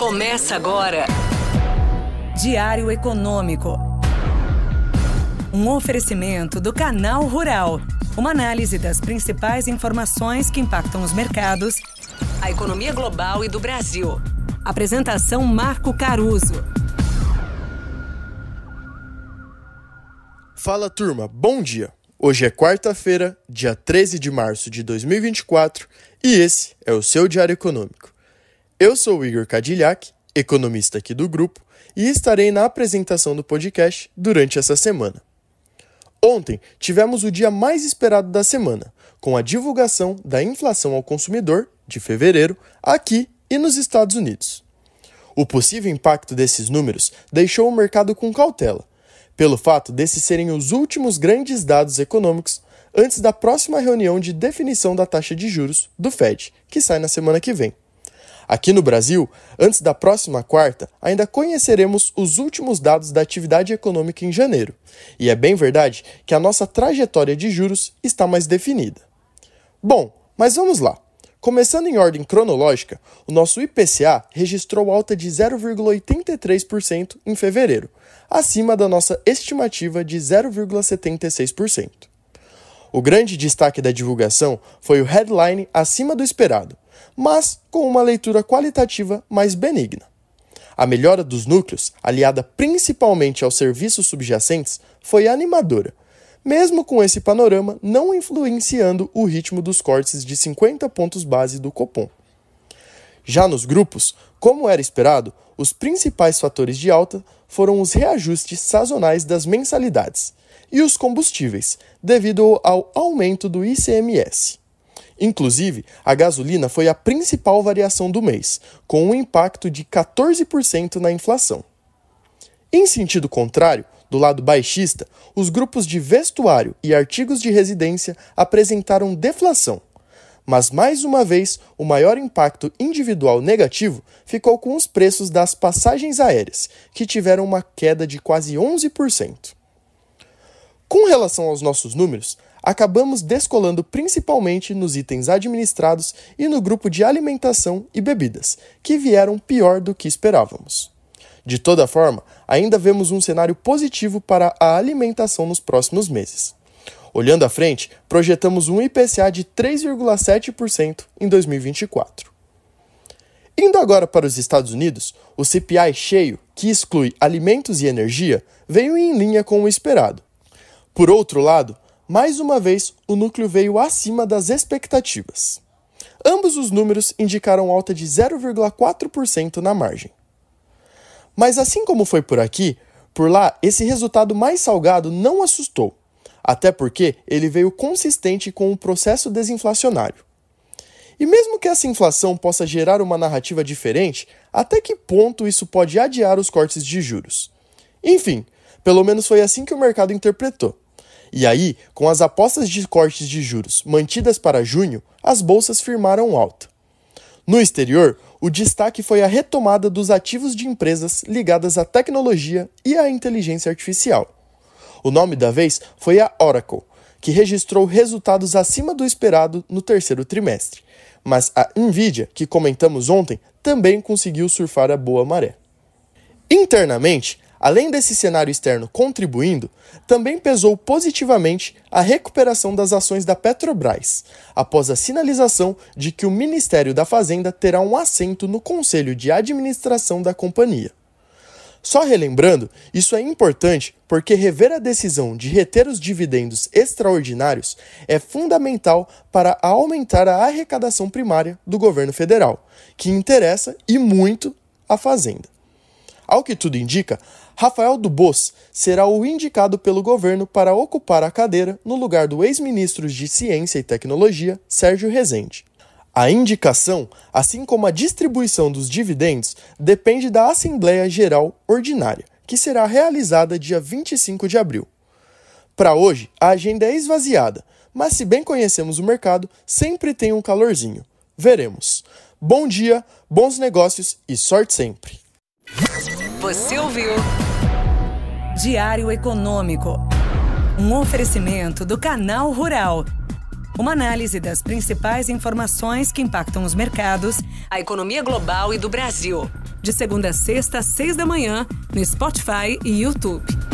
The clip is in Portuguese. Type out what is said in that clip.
Começa agora. Diário Econômico. Um oferecimento do Canal Rural. Uma análise das principais informações que impactam os mercados, a economia global e do Brasil. Apresentação Marco Caruso. Fala turma, bom dia. Hoje é quarta-feira, dia 13 de março de 2024, e esse é o seu Diário Econômico. Eu sou o Igor Cadilhac, economista aqui do grupo, e estarei na apresentação do podcast durante essa semana. Ontem tivemos o dia mais esperado da semana, com a divulgação da inflação ao consumidor, de fevereiro, aqui e nos Estados Unidos. O possível impacto desses números deixou o mercado com cautela, pelo fato desses serem os últimos grandes dados econômicos antes da próxima reunião de definição da taxa de juros do Fed, que sai na semana que vem. Aqui no Brasil, antes da próxima quarta, ainda conheceremos os últimos dados da atividade econômica em janeiro, e é bem verdade que a nossa trajetória de juros está mais definida. Bom, mas vamos lá. Começando em ordem cronológica, o nosso IPCA registrou alta de 0,83% em fevereiro, acima da nossa estimativa de 0,76%. O grande destaque da divulgação foi o headline acima do esperado, mas com uma leitura qualitativa mais benigna. A melhora dos núcleos, aliada principalmente aos serviços subjacentes, foi animadora, mesmo com esse panorama não influenciando o ritmo dos cortes de 50 pontos base do Copom. Já nos grupos, como era esperado, os principais fatores de alta foram os reajustes sazonais das mensalidades e os combustíveis, devido ao aumento do ICMS. Inclusive, a gasolina foi a principal variação do mês, com um impacto de 14% na inflação. Em sentido contrário, do lado baixista, os grupos de vestuário e artigos de residência apresentaram deflação. Mas mais uma vez, o maior impacto individual negativo ficou com os preços das passagens aéreas, que tiveram uma queda de quase 11%. Com relação aos nossos números, acabamos descolando principalmente nos itens administrados e no grupo de alimentação e bebidas, que vieram pior do que esperávamos. De toda forma, ainda vemos um cenário positivo para a alimentação nos próximos meses. Olhando à frente, projetamos um IPCA de 3,7% em 2024. Indo agora para os Estados Unidos, o CPI cheio, que exclui alimentos e energia, veio em linha com o esperado. Por outro lado, mais uma vez, o núcleo veio acima das expectativas. Ambos os números indicaram alta de 0,4% na margem. Mas assim como foi por aqui, por lá esse resultado mais salgado não assustou, até porque ele veio consistente com o processo desinflacionário. E mesmo que essa inflação possa gerar uma narrativa diferente, até que ponto isso pode adiar os cortes de juros? Enfim, pelo menos foi assim que o mercado interpretou. E aí, com as apostas de cortes de juros mantidas para junho, as bolsas firmaram alta. No exterior, o destaque foi a retomada dos ativos de empresas ligadas à tecnologia e à inteligência artificial. O nome da vez foi a Oracle, que registrou resultados acima do esperado no terceiro trimestre. Mas a Nvidia, que comentamos ontem, também conseguiu surfar a boa maré. Internamente, Além desse cenário externo contribuindo, também pesou positivamente a recuperação das ações da Petrobras, após a sinalização de que o Ministério da Fazenda terá um assento no conselho de administração da companhia. Só relembrando, isso é importante porque rever a decisão de reter os dividendos extraordinários é fundamental para aumentar a arrecadação primária do governo federal, que interessa e muito à Fazenda. Ao que tudo indica, Rafael Dubos será o indicado pelo governo para ocupar a cadeira no lugar do ex-ministro de Ciência e Tecnologia, Sérgio Rezende. A indicação, assim como a distribuição dos dividendos, depende da Assembleia Geral Ordinária, que será realizada dia 25 de abril. Para hoje, a agenda é esvaziada, mas se bem conhecemos o mercado, sempre tem um calorzinho. Veremos. Bom dia, bons negócios e sorte sempre! Você ouviu? Diário Econômico. Um oferecimento do Canal Rural. Uma análise das principais informações que impactam os mercados, a economia global e do Brasil. De segunda a sexta, às seis da manhã, no Spotify e YouTube.